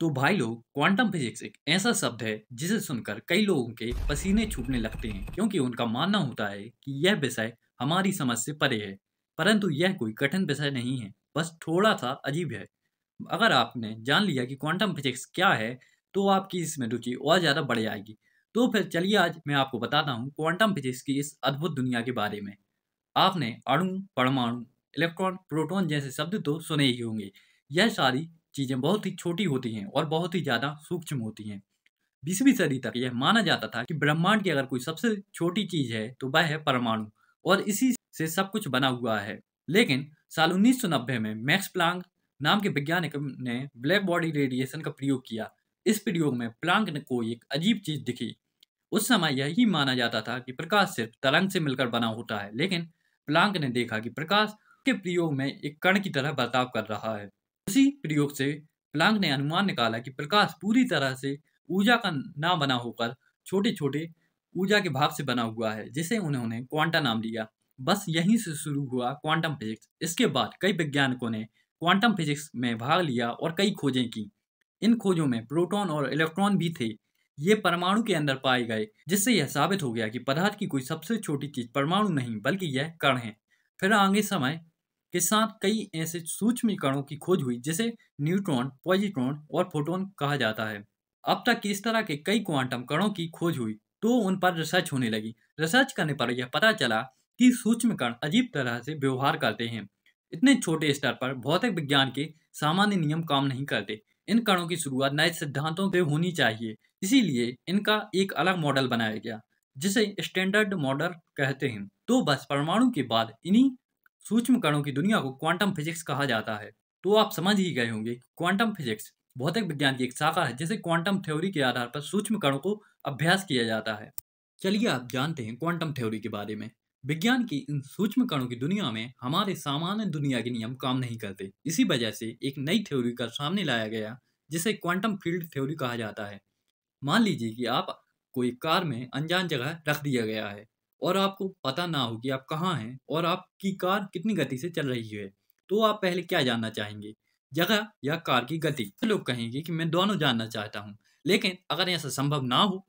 तो भाई लोग क्वांटम फिजिक्स एक ऐसा शब्द है जिसे सुनकर कई लोगों के पसीने छूटने लगते हैं क्योंकि उनका मानना होता है कि यह विषय हमारी समझ से परे है परंतु यह कोई कठिन विषय नहीं है बस थोड़ा सा अजीब है अगर आपने जान लिया कि क्वांटम फिजिक्स क्या है तो आपकी इसमें रुचि और ज़्यादा बढ़ जाएगी तो फिर चलिए आज मैं आपको बताता हूँ क्वांटम फिजिक्स की इस अद्भुत दुनिया के बारे में आपने अणु परमाणु इलेक्ट्रॉन प्रोटॉन जैसे शब्द तो सुने ही होंगे यह सारी चीज़ें बहुत ही छोटी होती हैं और बहुत ही ज़्यादा सूक्ष्म होती हैं बीसवीं सदी तक यह माना जाता था कि ब्रह्मांड की अगर कोई सबसे छोटी चीज़ है तो वह है परमाणु और इसी से सब कुछ बना हुआ है लेकिन साल उन्नीस में मैक्स प्लांग नाम के वैज्ञानिक ने ब्लैक बॉडी रेडिएशन का प्रयोग किया इस प्रयोग में प्लांक को एक अजीब चीज़ दिखी उस समय यही माना जाता था कि प्रकाश सिर्फ तरंग से मिलकर बना होता है लेकिन प्लांक ने देखा कि प्रकाश के प्रयोग में एक कण की तरह बर्ताव कर रहा है उसी प्रयोग से प्लांक ने अनुमान निकाला कि प्रकाश पूरी तरह से ऊर्जा का ना बना होकर छोटे छोटे ऊर्जा के भाव से बना हुआ है जिसे उन्होंने क्वांटा नाम दिया बस यहीं से शुरू हुआ क्वांटम फिजिक्स इसके बाद कई वैज्ञानिकों ने क्वांटम फिजिक्स में भाग लिया और कई खोजें की इन खोजों में प्रोटॉन और इलेक्ट्रॉन भी थे ये परमाणु के अंदर पाए गए जिससे यह साबित हो गया कि पदार्थ की कोई सबसे छोटी चीज परमाणु नहीं बल्कि यह कण है फिर आगे समय के साथ कई ऐसे सूक्ष्म कणों की खोज हुई जिसे न्यूट्रॉन पॉजिट्रॉन और फोटोन कहा जाता है अब तक इस तरह के कई क्वांटम कणों की खोज हुई तो उन पर रिसर्च होने लगी रिसर्च करने पर यह पता चला कि सूक्ष्म कण अजीब तरह से व्यवहार करते हैं इतने छोटे स्तर पर भौतिक विज्ञान के सामान्य नियम काम नहीं करते इन कणों की शुरुआत नए सिद्धांतों से होनी चाहिए इसीलिए इनका एक अलग मॉडल बनाया गया जिसे स्टैंडर्ड मॉडल कहते हैं तो बस परमाणु के बाद इन्हीं सूक्ष्म कणों की दुनिया को क्वांटम फिजिक्स कहा जाता है तो आप समझ ही गए होंगे कि क्वांटम फिजिक्स भौतिक विज्ञान की एक शाखा है जिसे क्वांटम थ्योरी के आधार पर सूक्ष्म कणों को अभ्यास किया जाता है चलिए आप जानते हैं क्वांटम थ्योरी के बारे में विज्ञान की इन सूक्ष्म कणों की दुनिया में हमारे सामान्य दुनिया के नियम काम नहीं करते इसी वजह से एक नई थ्योरी का सामने लाया गया जिसे क्वांटम फील्ड थ्योरी कहा जाता है मान लीजिए कि आप कोई कार में अनजान जगह रख दिया गया है और आपको पता ना हो कि आप कहाँ हैं और आपकी कार कितनी गति से चल रही है तो आप पहले क्या जानना चाहेंगे जगह या कार की गति लोग कहेंगे कि मैं दोनों जानना चाहता हूँ लेकिन अगर ऐसा संभव ना हो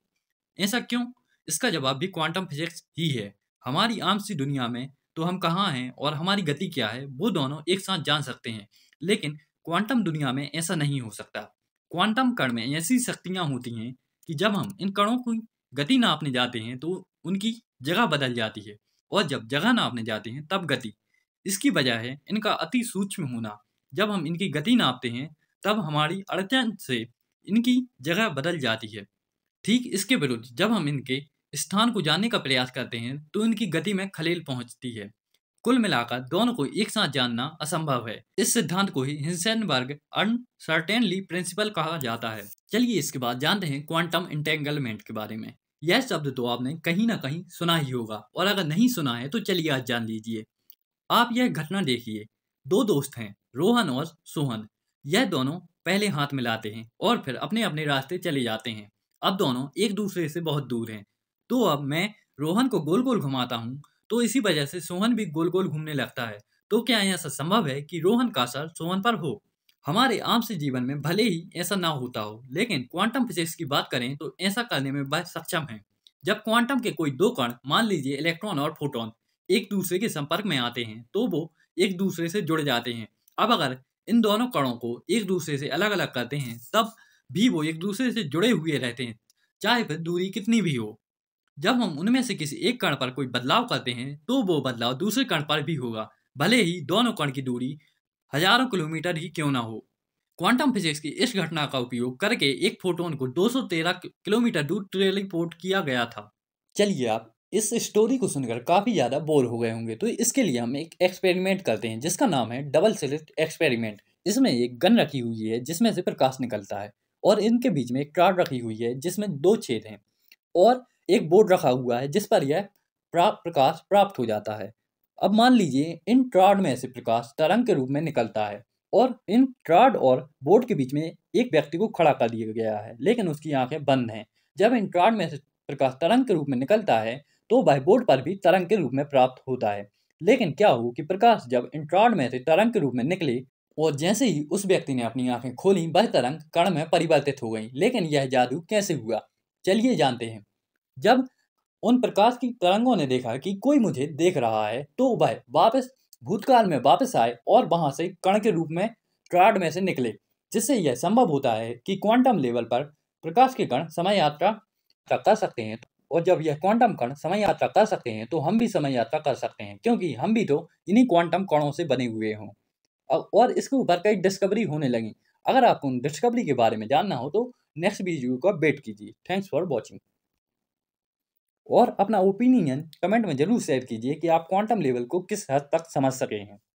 ऐसा क्यों इसका जवाब भी क्वांटम फिजिक्स ही है हमारी आम सी दुनिया में तो हम कहाँ हैं और हमारी गति क्या है वो दोनों एक साथ जान सकते हैं लेकिन क्वांटम दुनिया में ऐसा नहीं हो सकता क्वांटम कण में ऐसी शक्तियाँ होती हैं कि जब हम इन कणों की गति नापने जाते हैं तो उनकी जगह बदल जाती है और जब जगह नापने जाते हैं तब गति इसकी वजह है इनका अति सूक्ष्म होना जब हम इनकी गति नापते हैं तब हमारी अड़चन से इनकी जगह बदल जाती है ठीक इसके विरुद्ध जब हम इनके स्थान को जानने का प्रयास करते हैं तो इनकी गति में खलेल पहुंचती है कुल मिलाकर दोनों को एक साथ जानना असंभव है इस सिद्धांत को ही हिंसेनबर्ग अनसर्टेनली प्रिंसिपल कहा जाता है चलिए इसके बाद जानते हैं क्वांटम इंटेंगलमेंट के बारे में यह शब्द तो आपने कहीं ना कहीं सुना ही होगा और अगर नहीं सुना है तो चलिए आज जान लीजिए आप यह घटना देखिए दो दोस्त हैं रोहन और सोहन यह दोनों पहले हाथ मिलाते हैं और फिर अपने अपने रास्ते चले जाते हैं अब दोनों एक दूसरे से बहुत दूर हैं तो अब मैं रोहन को गोल गोल घुमाता हूँ तो इसी वजह से सोहन भी गोल गोल घूमने लगता है तो क्या ऐसा संभव है कि रोहन का असर सोहन पर हो हमारे आम से जीवन में भले ही ऐसा ना होता हो लेकिन क्वांटम फिजिक्स की बात करें तो ऐसा करने में वह सक्षम है जब क्वांटम के कोई दो कण मान लीजिए इलेक्ट्रॉन और फोटोन एक दूसरे के संपर्क में आते हैं तो वो एक दूसरे से जुड़ जाते हैं अब अगर इन दोनों कणों को एक दूसरे से अलग अलग करते हैं तब भी वो एक दूसरे से जुड़े हुए रहते हैं चाहे फिर दूरी कितनी भी हो जब हम उनमें से किसी एक कण पर कोई बदलाव करते हैं तो वो बदलाव दूसरे कण पर भी होगा भले ही दोनों कण की दूरी हजारों किलोमीटर ही क्यों ना हो क्वांटम फिजिक्स की इस घटना का उपयोग करके एक फोटोन को 213 किलोमीटर दूर टेलीपोर्ट किया गया था चलिए आप इस स्टोरी को सुनकर काफ़ी ज़्यादा बोर हो गए होंगे तो इसके लिए हम एक एक्सपेरिमेंट करते हैं जिसका नाम है डबल स्लिट एक्सपेरिमेंट इसमें एक गन रखी हुई है जिसमें से प्रकाश निकलता है और इनके बीच में एक कार्ड रखी हुई है जिसमें दो छेद हैं और एक बोर्ड रखा हुआ है जिस पर यह प्राप्त प्रकाश प्राप्त हो जाता है अब मान लीजिए इन ट्राड में से प्रकाश तरंग के रूप में निकलता है और इन ट्राड और बोर्ड के बीच में एक व्यक्ति को खड़ा कर दिया गया है लेकिन उसकी आंखें बंद हैं जब इन ट्राड में से प्रकाश तरंग के रूप में निकलता है तो वह बोर्ड पर भी तरंग के रूप में प्राप्त होता है लेकिन क्या हो कि प्रकाश जब इंट्रॉड में से तरंग के रूप में निकले और जैसे ही उस व्यक्ति ने अपनी आंखें खोली वह तरंग कण में परिवर्तित हो गई लेकिन यह जादू कैसे हुआ चलिए जानते हैं जब उन प्रकाश की तरंगों ने देखा कि कोई मुझे देख रहा है तो वह वापस भूतकाल में वापस आए और वहां से कण के रूप में ट्राड में से निकले जिससे यह संभव होता है कि क्वांटम लेवल पर प्रकाश के कण समय यात्रा कर सकते हैं और जब यह क्वांटम कण समय यात्रा कर सकते हैं तो हम भी समय यात्रा कर सकते हैं क्योंकि हम भी तो इन्हीं क्वांटम कणों से बने हुए हों और इसके ऊपर कई डिस्कवरी होने लगी अगर आपको उन डिस्कवरी के बारे में जानना हो तो नेक्स्ट वीडियो का वेट कीजिए थैंक्स फॉर वॉचिंग और अपना ओपिनियन कमेंट में ज़रूर शेयर कीजिए कि आप क्वांटम लेवल को किस हद तक समझ सके हैं